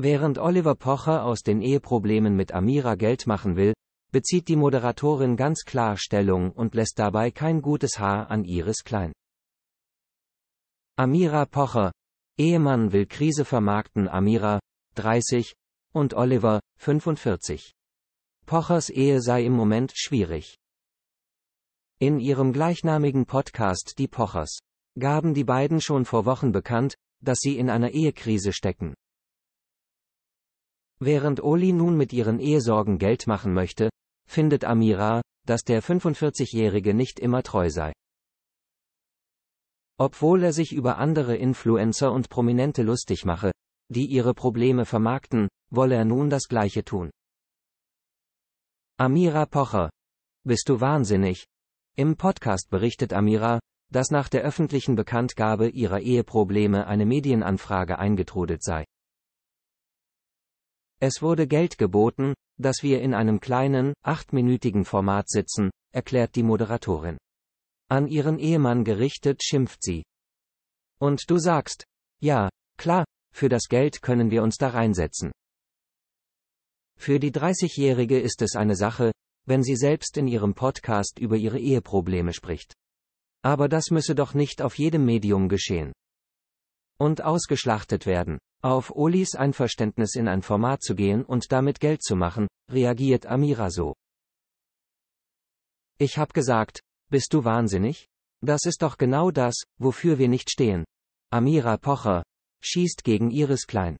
Während Oliver Pocher aus den Eheproblemen mit Amira Geld machen will, bezieht die Moderatorin ganz klar Stellung und lässt dabei kein gutes Haar an Iris Klein. Amira Pocher, Ehemann will Krise vermarkten Amira, 30, und Oliver, 45. Pochers Ehe sei im Moment schwierig. In ihrem gleichnamigen Podcast Die Pochers gaben die beiden schon vor Wochen bekannt, dass sie in einer Ehekrise stecken. Während Oli nun mit ihren Ehesorgen Geld machen möchte, findet Amira, dass der 45-Jährige nicht immer treu sei. Obwohl er sich über andere Influencer und Prominente lustig mache, die ihre Probleme vermarkten, wolle er nun das gleiche tun. Amira Pocher. Bist du wahnsinnig? Im Podcast berichtet Amira, dass nach der öffentlichen Bekanntgabe ihrer Eheprobleme eine Medienanfrage eingetrudelt sei. Es wurde Geld geboten, dass wir in einem kleinen, achtminütigen Format sitzen, erklärt die Moderatorin. An ihren Ehemann gerichtet schimpft sie. Und du sagst, ja, klar, für das Geld können wir uns da reinsetzen. Für die 30-Jährige ist es eine Sache, wenn sie selbst in ihrem Podcast über ihre Eheprobleme spricht. Aber das müsse doch nicht auf jedem Medium geschehen. Und ausgeschlachtet werden. Auf Olis Einverständnis in ein Format zu gehen und damit Geld zu machen, reagiert Amira so. Ich hab gesagt, bist du wahnsinnig? Das ist doch genau das, wofür wir nicht stehen. Amira Pocher schießt gegen Iris Klein.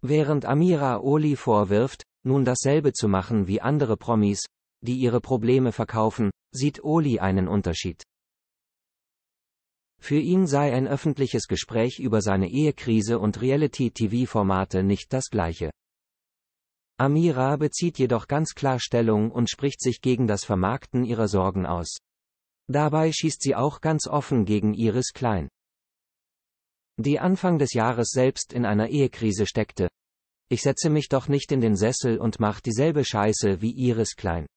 Während Amira Oli vorwirft, nun dasselbe zu machen wie andere Promis, die ihre Probleme verkaufen, sieht Oli einen Unterschied. Für ihn sei ein öffentliches Gespräch über seine Ehekrise und Reality-TV-Formate nicht das gleiche. Amira bezieht jedoch ganz klar Stellung und spricht sich gegen das Vermarkten ihrer Sorgen aus. Dabei schießt sie auch ganz offen gegen Iris Klein. Die Anfang des Jahres selbst in einer Ehekrise steckte. Ich setze mich doch nicht in den Sessel und mach dieselbe Scheiße wie Iris Klein.